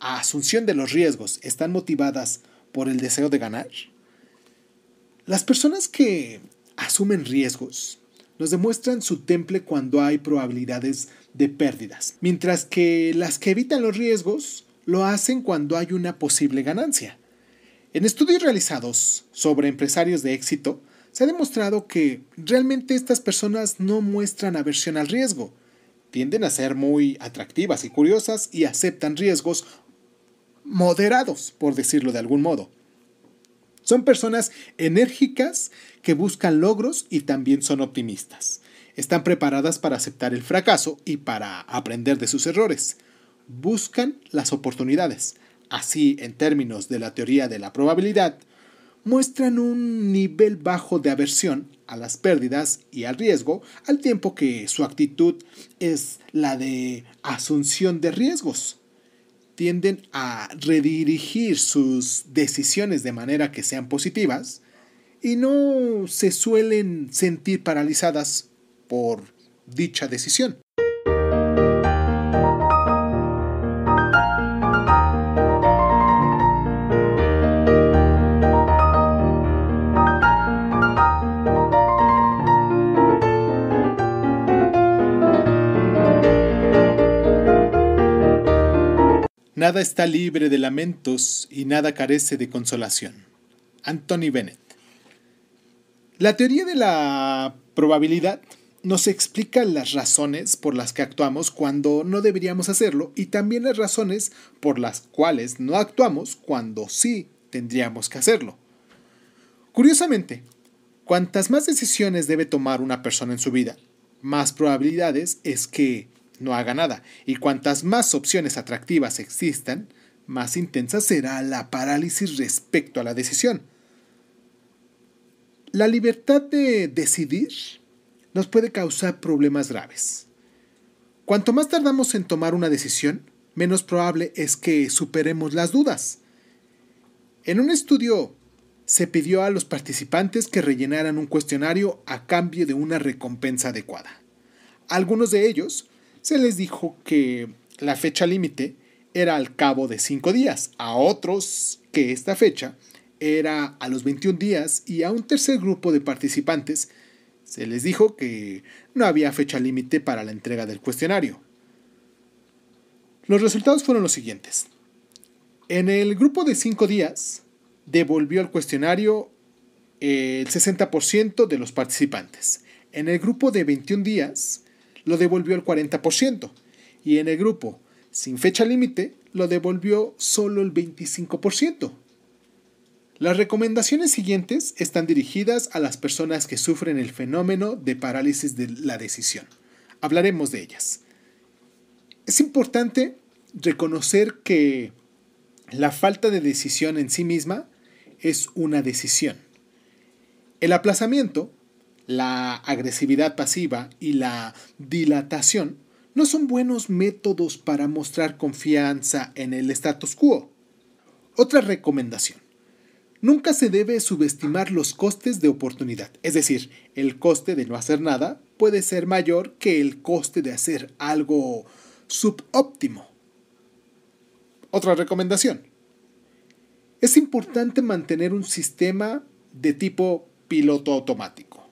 a asunción de los riesgos están motivadas por el deseo de ganar? Las personas que asumen riesgos nos demuestran su temple cuando hay probabilidades de pérdidas, mientras que las que evitan los riesgos lo hacen cuando hay una posible ganancia. En estudios realizados sobre empresarios de éxito, se ha demostrado que realmente estas personas no muestran aversión al riesgo, tienden a ser muy atractivas y curiosas y aceptan riesgos moderados, por decirlo de algún modo. Son personas enérgicas que buscan logros y también son optimistas. Están preparadas para aceptar el fracaso y para aprender de sus errores. Buscan las oportunidades. Así, en términos de la teoría de la probabilidad, muestran un nivel bajo de aversión a las pérdidas y al riesgo, al tiempo que su actitud es la de asunción de riesgos tienden a redirigir sus decisiones de manera que sean positivas y no se suelen sentir paralizadas por dicha decisión. Nada está libre de lamentos y nada carece de consolación. Anthony Bennett. La teoría de la probabilidad nos explica las razones por las que actuamos cuando no deberíamos hacerlo y también las razones por las cuales no actuamos cuando sí tendríamos que hacerlo. Curiosamente, cuantas más decisiones debe tomar una persona en su vida, más probabilidades es que no haga nada. Y cuantas más opciones atractivas existan, más intensa será la parálisis respecto a la decisión. La libertad de decidir nos puede causar problemas graves. Cuanto más tardamos en tomar una decisión, menos probable es que superemos las dudas. En un estudio se pidió a los participantes que rellenaran un cuestionario a cambio de una recompensa adecuada. Algunos de ellos se les dijo que la fecha límite era al cabo de 5 días, a otros que esta fecha era a los 21 días y a un tercer grupo de participantes se les dijo que no había fecha límite para la entrega del cuestionario. Los resultados fueron los siguientes. En el grupo de 5 días devolvió el cuestionario el 60% de los participantes. En el grupo de 21 días lo devolvió el 40%, y en el grupo sin fecha límite lo devolvió solo el 25%. Las recomendaciones siguientes están dirigidas a las personas que sufren el fenómeno de parálisis de la decisión. Hablaremos de ellas. Es importante reconocer que la falta de decisión en sí misma es una decisión. El aplazamiento la agresividad pasiva y la dilatación no son buenos métodos para mostrar confianza en el status quo. Otra recomendación. Nunca se debe subestimar los costes de oportunidad, es decir, el coste de no hacer nada puede ser mayor que el coste de hacer algo subóptimo. Otra recomendación. Es importante mantener un sistema de tipo piloto automático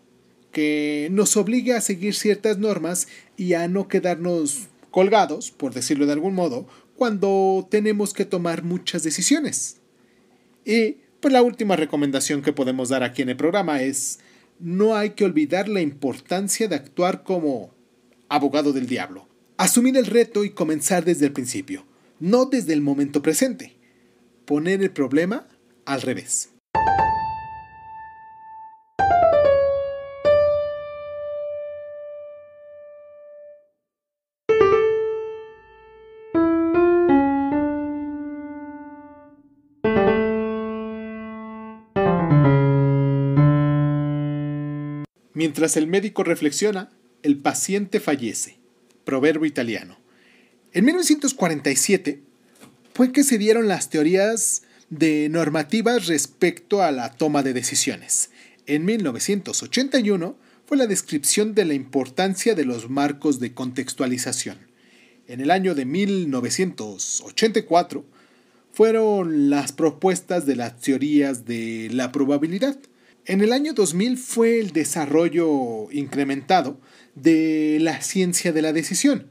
que nos obligue a seguir ciertas normas y a no quedarnos colgados, por decirlo de algún modo, cuando tenemos que tomar muchas decisiones. Y pues la última recomendación que podemos dar aquí en el programa es no hay que olvidar la importancia de actuar como abogado del diablo. Asumir el reto y comenzar desde el principio, no desde el momento presente. Poner el problema al revés. Mientras el médico reflexiona, el paciente fallece. Proverbio italiano. En 1947 fue que se dieron las teorías de normativas respecto a la toma de decisiones. En 1981 fue la descripción de la importancia de los marcos de contextualización. En el año de 1984 fueron las propuestas de las teorías de la probabilidad. En el año 2000 fue el desarrollo incrementado de la ciencia de la decisión.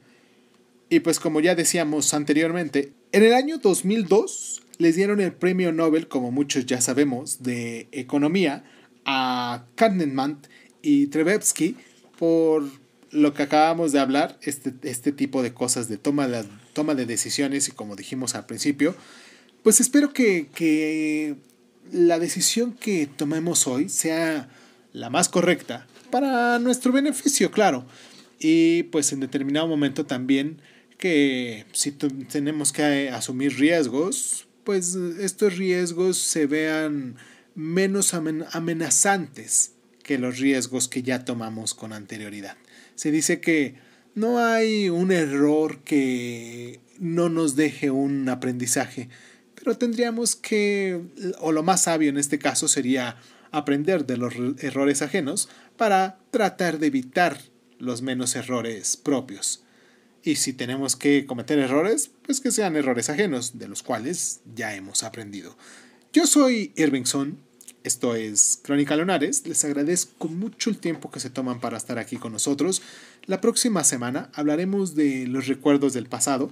Y pues como ya decíamos anteriormente, en el año 2002 les dieron el premio Nobel, como muchos ya sabemos, de economía a Kahneman y Trebevsky por lo que acabamos de hablar, este, este tipo de cosas de toma de, toma de decisiones y como dijimos al principio, pues espero que la decisión que tomemos hoy sea la más correcta para nuestro beneficio, claro. Y pues en determinado momento también que si tenemos que eh, asumir riesgos, pues estos riesgos se vean menos amenazantes que los riesgos que ya tomamos con anterioridad. Se dice que no hay un error que no nos deje un aprendizaje pero tendríamos que, o lo más sabio en este caso sería aprender de los errores ajenos para tratar de evitar los menos errores propios. Y si tenemos que cometer errores, pues que sean errores ajenos, de los cuales ya hemos aprendido. Yo soy Irvingson, esto es Crónica Lunares, les agradezco mucho el tiempo que se toman para estar aquí con nosotros. La próxima semana hablaremos de los recuerdos del pasado,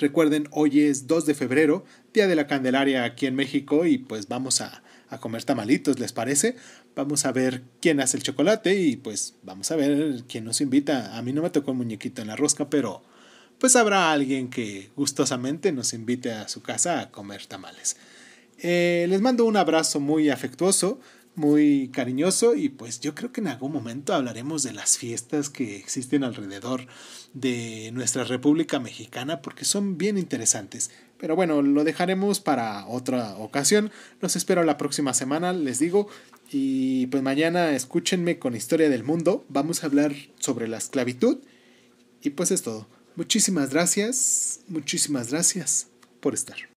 Recuerden, hoy es 2 de febrero, Día de la Candelaria aquí en México y pues vamos a, comer tamalitos, ¿les parece? Vamos a ver quién hace el chocolate y pues vamos a ver quién nos invita. A mí no me tocó el muñequito en la rosca, pero pues habrá alguien que gustosamente nos invite a su casa a comer tamales. Eh, les mando un abrazo muy afectuoso muy cariñoso y pues yo creo que en algún momento hablaremos de las fiestas que existen alrededor de nuestra República Mexicana porque son bien interesantes. Pero bueno, lo dejaremos para otra ocasión. Los espero la próxima semana, les digo. Y pues mañana escúchenme con Historia del Mundo. Vamos a hablar sobre la esclavitud. Y pues es todo. Muchísimas gracias, muchísimas gracias por estar.